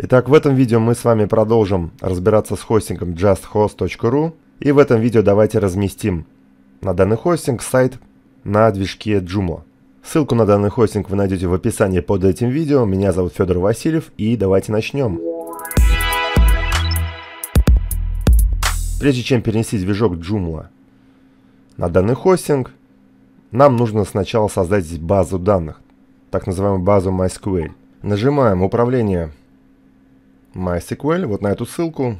Итак, в этом видео мы с вами продолжим разбираться с хостингом justhost.ru и в этом видео давайте разместим на данный хостинг сайт на движке Joomla. Ссылку на данный хостинг вы найдете в описании под этим видео. Меня зовут Федор Васильев и давайте начнем. Прежде чем перенести движок Joomla на данный хостинг, нам нужно сначала создать базу данных, так называемую базу MySQL. Нажимаем «Управление MySQL, вот на эту ссылку.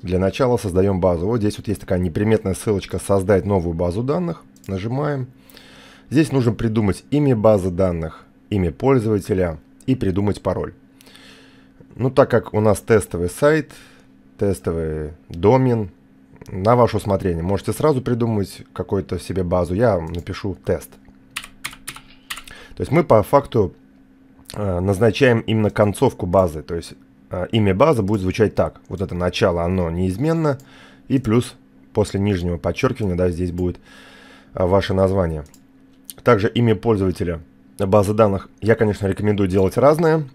Для начала создаем базу. Вот здесь вот есть такая неприметная ссылочка «Создать новую базу данных». Нажимаем. Здесь нужно придумать имя базы данных, имя пользователя и придумать пароль. Ну, так как у нас тестовый сайт, тестовый домен, на ваше усмотрение. Можете сразу придумать какую-то себе базу. Я напишу тест. То есть мы по факту э, назначаем именно концовку базы. То есть а, имя базы будет звучать так. Вот это начало, оно неизменно. И плюс после нижнего подчеркивания, да, здесь будет а, ваше название. Также имя пользователя базы данных. Я, конечно, рекомендую делать разное.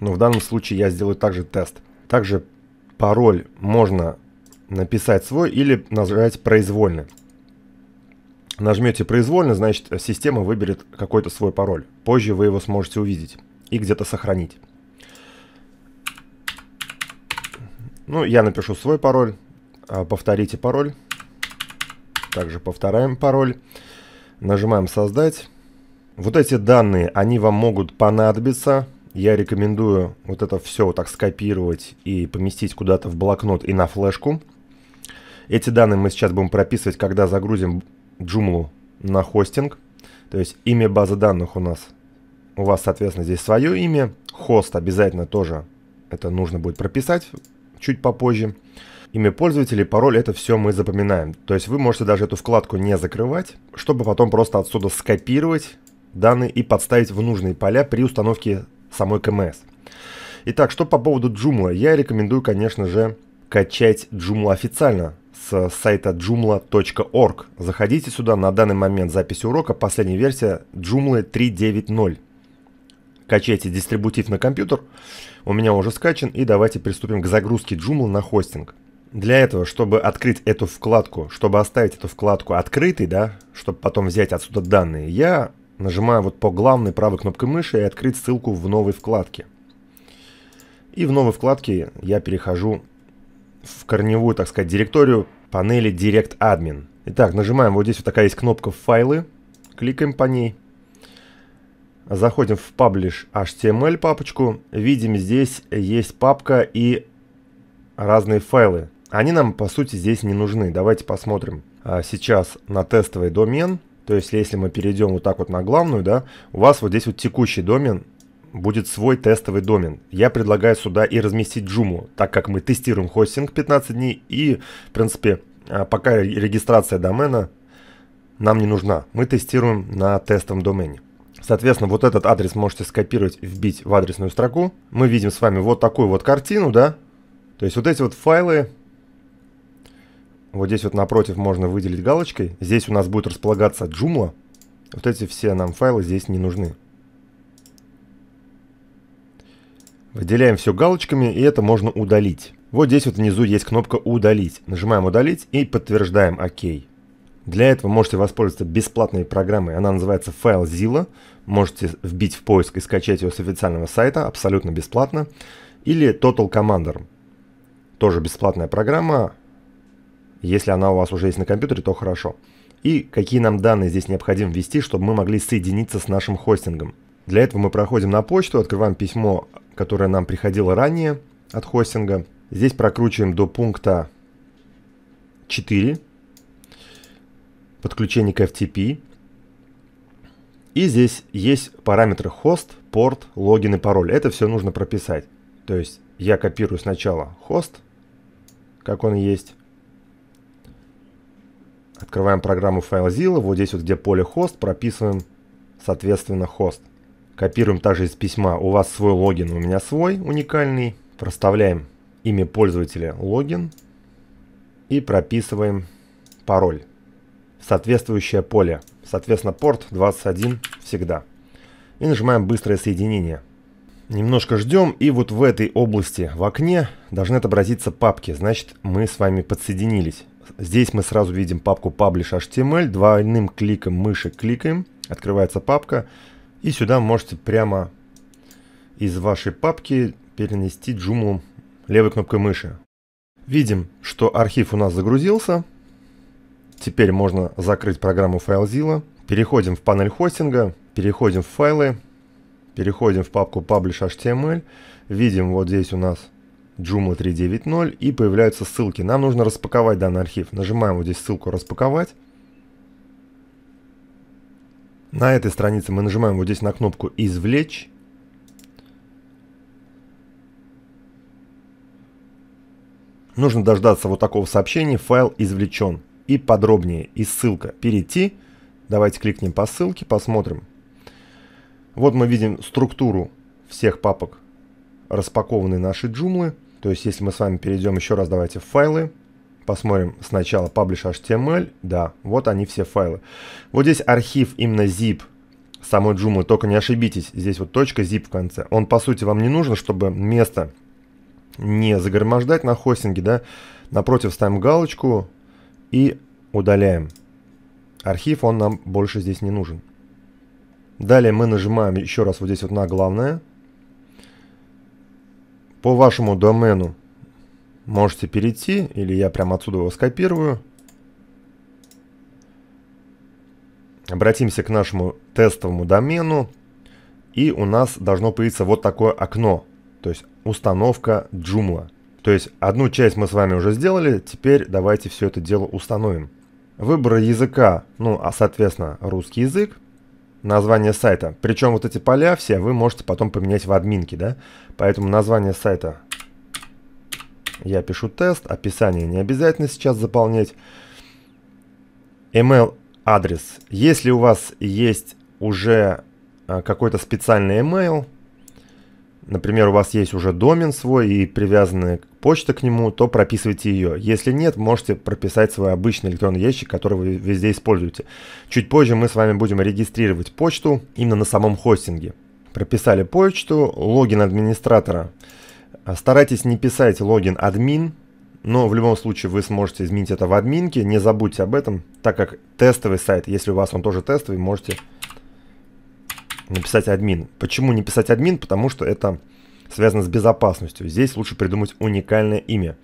Но в данном случае я сделаю также тест. Также пароль можно написать свой или нажать произвольно. Нажмете произвольно, значит система выберет какой-то свой пароль. Позже вы его сможете увидеть и где-то сохранить. Ну, я напишу свой пароль. А, повторите пароль. Также повторяем пароль. Нажимаем «Создать». Вот эти данные, они вам могут понадобиться. Я рекомендую вот это все вот так скопировать и поместить куда-то в блокнот и на флешку. Эти данные мы сейчас будем прописывать, когда загрузим Joomla на хостинг. То есть имя базы данных у нас, у вас, соответственно, здесь свое имя. Хост обязательно тоже это нужно будет прописать чуть попозже. Имя пользователя, пароль, это все мы запоминаем. То есть вы можете даже эту вкладку не закрывать, чтобы потом просто отсюда скопировать данные и подставить в нужные поля при установке самой КМС. Итак, что по поводу Joomla. Я рекомендую, конечно же, качать Joomla официально с сайта joomla.org. Заходите сюда, на данный момент запись урока, последняя версия Joomla 3.9.0. Качайте дистрибутив на компьютер, у меня уже скачан, и давайте приступим к загрузке Joomla на хостинг. Для этого, чтобы открыть эту вкладку, чтобы оставить эту вкладку открытой, да, чтобы потом взять отсюда данные, я нажимаю вот по главной правой кнопкой мыши и открыть ссылку в новой вкладке. И в новой вкладке я перехожу в корневую, так сказать, директорию панели Direct Admin. Итак, нажимаем, вот здесь вот такая есть кнопка «Файлы», кликаем по ней – Заходим в Publish HTML папочку. Видим, здесь есть папка и разные файлы. Они нам, по сути, здесь не нужны. Давайте посмотрим а, сейчас на тестовый домен. То есть, если мы перейдем вот так вот на главную, да, у вас вот здесь вот текущий домен будет свой тестовый домен. Я предлагаю сюда и разместить Джуму, так как мы тестируем хостинг 15 дней и, в принципе, а, пока регистрация домена нам не нужна. Мы тестируем на тестовом домене. Соответственно, вот этот адрес можете скопировать, вбить в адресную строку. Мы видим с вами вот такую вот картину, да? То есть вот эти вот файлы, вот здесь вот напротив можно выделить галочкой. Здесь у нас будет располагаться Joomla. Вот эти все нам файлы здесь не нужны. Выделяем все галочками, и это можно удалить. Вот здесь вот внизу есть кнопка «Удалить». Нажимаем «Удалить» и подтверждаем «Ок». Для этого можете воспользоваться бесплатной программой, она называется FileZilla. Можете вбить в поиск и скачать ее с официального сайта абсолютно бесплатно. Или Total Commander. Тоже бесплатная программа. Если она у вас уже есть на компьютере, то хорошо. И какие нам данные здесь необходимо ввести, чтобы мы могли соединиться с нашим хостингом. Для этого мы проходим на почту, открываем письмо, которое нам приходило ранее от хостинга. Здесь прокручиваем до пункта 4 подключение к FTP. И здесь есть параметры host, порт, логин и пароль. Это все нужно прописать. То есть я копирую сначала host, как он есть. Открываем программу FileZilla. Вот здесь вот, где поле host, прописываем, соответственно, host. Копируем также из письма. У вас свой логин, у меня свой уникальный. Проставляем имя пользователя логин и прописываем пароль соответствующее поле. Соответственно, порт 21 всегда. И нажимаем «Быстрое соединение». Немножко ждем, и вот в этой области в окне должны отобразиться папки. Значит, мы с вами подсоединились. Здесь мы сразу видим папку Publish HTML, Двойным кликом мыши кликаем, открывается папка. И сюда можете прямо из вашей папки перенести джуму левой кнопкой мыши. Видим, что архив у нас загрузился. Теперь можно закрыть программу FileZilla. Переходим в панель хостинга, переходим в файлы, переходим в папку publish.html. Видим вот здесь у нас Joomla 3.9.0 и появляются ссылки. Нам нужно распаковать данный архив. Нажимаем вот здесь ссылку «Распаковать». На этой странице мы нажимаем вот здесь на кнопку «Извлечь». Нужно дождаться вот такого сообщения «Файл извлечен» и подробнее. И ссылка «Перейти». Давайте кликнем по ссылке, посмотрим. Вот мы видим структуру всех папок, распакованные наши джумлы. То есть, если мы с вами перейдем еще раз, давайте в файлы, посмотрим сначала publish.html, да, вот они все файлы. Вот здесь архив именно zip самой джумлы, только не ошибитесь, здесь вот точка zip в конце. Он, по сути, вам не нужен, чтобы место не загромождать на хостинге, да. Напротив ставим галочку, и удаляем. Архив, он нам больше здесь не нужен. Далее мы нажимаем еще раз вот здесь вот на главное. По вашему домену можете перейти, или я прямо отсюда его скопирую. Обратимся к нашему тестовому домену. И у нас должно появиться вот такое окно. То есть установка Joomla. То есть одну часть мы с вами уже сделали, теперь давайте все это дело установим. Выбор языка, ну а соответственно русский язык, название сайта. Причем вот эти поля все вы можете потом поменять в админке, да? Поэтому название сайта я пишу тест, описание не обязательно сейчас заполнять. Email адрес. Если у вас есть уже а, какой-то специальный email, например, у вас есть уже домен свой и привязанная почта к нему, то прописывайте ее. Если нет, можете прописать свой обычный электронный ящик, который вы везде используете. Чуть позже мы с вами будем регистрировать почту именно на самом хостинге. Прописали почту, логин администратора. Старайтесь не писать логин админ, но в любом случае вы сможете изменить это в админке. Не забудьте об этом, так как тестовый сайт, если у вас он тоже тестовый, можете написать админ. Почему не писать админ? Потому что это связано с безопасностью. Здесь лучше придумать уникальное имя.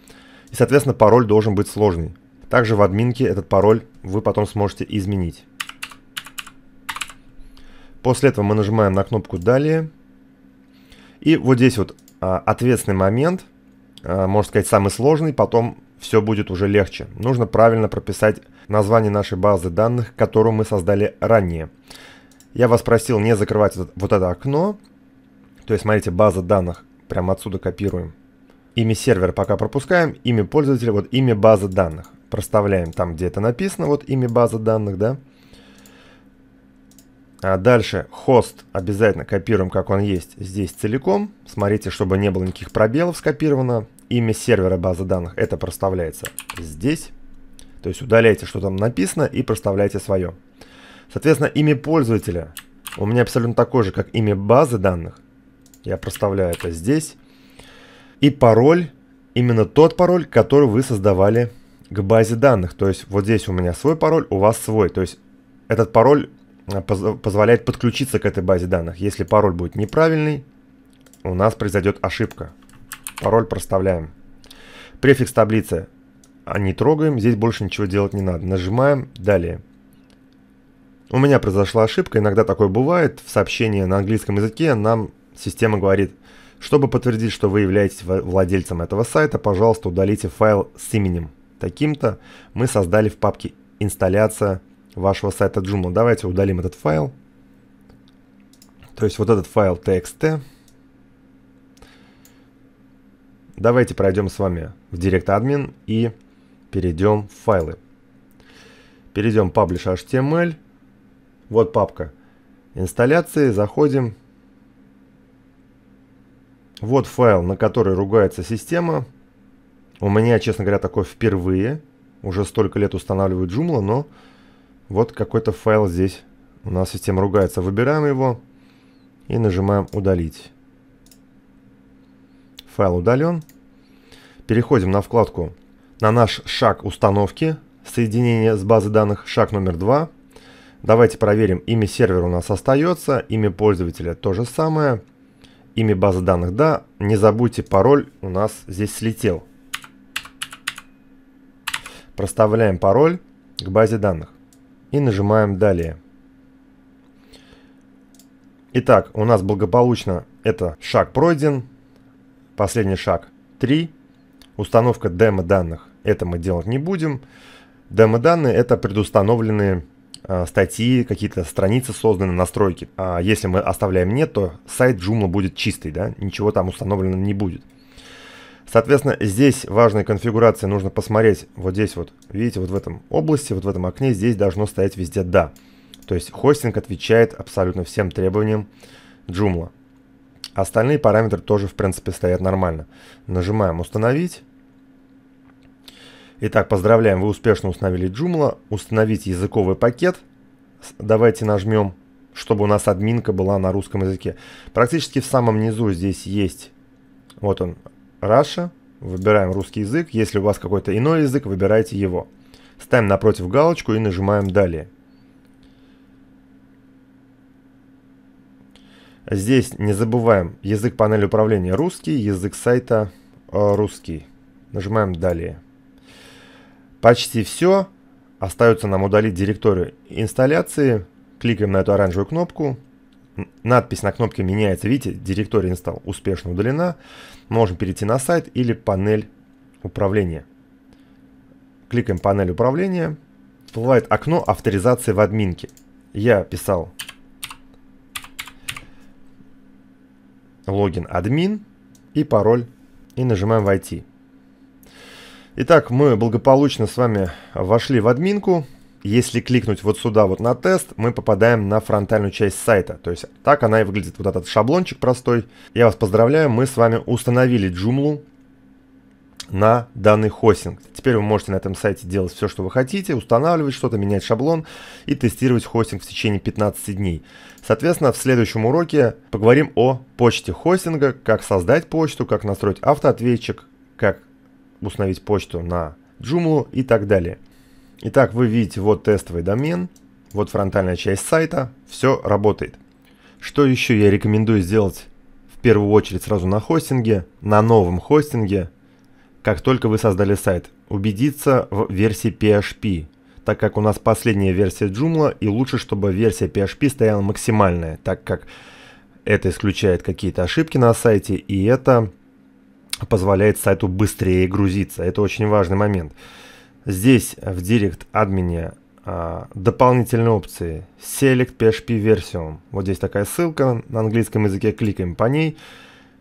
И, соответственно, пароль должен быть сложный. Также в админке этот пароль вы потом сможете изменить. После этого мы нажимаем на кнопку «Далее». И вот здесь вот а, ответственный момент, а, можно сказать, самый сложный, потом все будет уже легче. Нужно правильно прописать название нашей базы данных, которую мы создали ранее. Я вас просил не закрывать этот, вот это окно. То есть, смотрите, база данных прямо отсюда копируем. Имя сервера пока пропускаем, имя пользователя, вот имя базы данных. Проставляем там, где это написано, вот имя базы данных, да. А дальше хост обязательно копируем, как он есть, здесь целиком. Смотрите, чтобы не было никаких пробелов скопировано. Имя сервера базы данных, это проставляется здесь. То есть удаляйте, что там написано, и проставляйте свое. Соответственно, имя пользователя у меня абсолютно такое же, как имя базы данных. Я проставляю это здесь. И пароль, именно тот пароль, который вы создавали к базе данных. То есть вот здесь у меня свой пароль, у вас свой. То есть этот пароль э, позволяет подключиться к этой базе данных. Если пароль будет неправильный, у нас произойдет ошибка. Пароль проставляем. Префикс таблицы а не трогаем, здесь больше ничего делать не надо. Нажимаем «Далее». У меня произошла ошибка, иногда такое бывает. В сообщении на английском языке нам система говорит, чтобы подтвердить, что вы являетесь владельцем этого сайта, пожалуйста, удалите файл с именем. Таким-то мы создали в папке инсталляция вашего сайта Joomla. Давайте удалим этот файл. То есть вот этот файл txt. Давайте пройдем с вами в DirectAdmin и перейдем в файлы. Перейдем в html. Вот папка. Инсталляции, заходим. Вот файл, на который ругается система. У меня, честно говоря, такое впервые. Уже столько лет устанавливаю Joomla, но вот какой-то файл здесь. У нас система ругается. Выбираем его и нажимаем «Удалить». Файл удален. Переходим на вкладку на наш шаг установки, соединение с базы данных, шаг номер 2. Давайте проверим, имя сервера у нас остается, имя пользователя то же самое, имя базы данных да, не забудьте пароль у нас здесь слетел. Проставляем пароль к базе данных и нажимаем далее. Итак, у нас благополучно это шаг пройден, последний шаг 3, установка демо данных, это мы делать не будем. Демо данные это предустановленные Э, статьи, какие-то страницы созданы, настройки. А если мы оставляем нет, то сайт Joomla будет чистый, да, ничего там установлено не будет. Соответственно, здесь важная конфигурация нужно посмотреть вот здесь вот, видите, вот в этом области, вот в этом окне, здесь должно стоять везде «да». То есть хостинг отвечает абсолютно всем требованиям Joomla. Остальные параметры тоже, в принципе, стоят нормально. Нажимаем «Установить». Итак, поздравляем, вы успешно установили Joomla. Установить языковый пакет. Давайте нажмем, чтобы у нас админка была на русском языке. Практически в самом низу здесь есть, вот он, Russia. Выбираем русский язык. Если у вас какой-то иной язык, выбирайте его. Ставим напротив галочку и нажимаем «Далее». Здесь не забываем язык панели управления русский, язык сайта э, русский. Нажимаем «Далее». Почти все. Остается нам удалить директорию инсталляции. Кликаем на эту оранжевую кнопку. Надпись на кнопке меняется. Видите, директория инстал успешно удалена. Можем перейти на сайт или панель управления. Кликаем панель управления. Всплывает окно авторизации в админке. Я писал логин админ и пароль и нажимаем «Войти». Итак, мы благополучно с вами вошли в админку. Если кликнуть вот сюда вот на тест, мы попадаем на фронтальную часть сайта. То есть так она и выглядит, вот этот шаблончик простой. Я вас поздравляю, мы с вами установили Joomla на данный хостинг. Теперь вы можете на этом сайте делать все, что вы хотите, устанавливать что-то, менять шаблон и тестировать хостинг в течение 15 дней. Соответственно, в следующем уроке поговорим о почте хостинга, как создать почту, как настроить автоответчик, как установить почту на Joomla и так далее. Итак, вы видите, вот тестовый домен, вот фронтальная часть сайта, все работает. Что еще я рекомендую сделать в первую очередь сразу на хостинге, на новом хостинге, как только вы создали сайт, убедиться в версии PHP, так как у нас последняя версия Joomla, и лучше, чтобы версия PHP стояла максимальная, так как это исключает какие-то ошибки на сайте, и это позволяет сайту быстрее грузиться. Это очень важный момент. Здесь э, в Direct админе а, дополнительные опции Select PHP Version. Вот здесь такая ссылка на английском языке, кликаем по ней.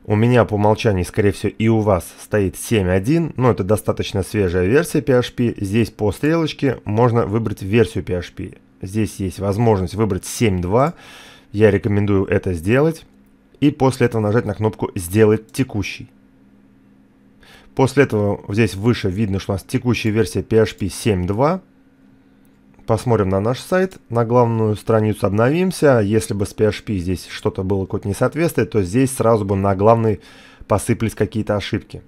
У меня по умолчанию, скорее всего, и у вас стоит 7.1, но это достаточно свежая версия PHP. Здесь по стрелочке можно выбрать версию PHP. Здесь есть возможность выбрать 7.2. Я рекомендую это сделать. И после этого нажать на кнопку «Сделать текущий». После этого здесь выше видно, что у нас текущая версия PHP 7.2. Посмотрим на наш сайт, на главную страницу обновимся. Если бы с PHP здесь что-то было какое-то несоответствие, то здесь сразу бы на главной посыпались какие-то ошибки.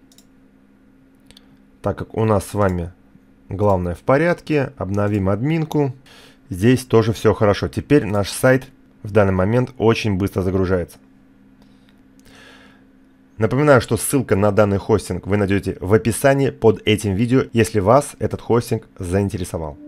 Так как у нас с вами главное в порядке, обновим админку. Здесь тоже все хорошо. Теперь наш сайт в данный момент очень быстро загружается. Напоминаю, что ссылка на данный хостинг вы найдете в описании под этим видео, если вас этот хостинг заинтересовал.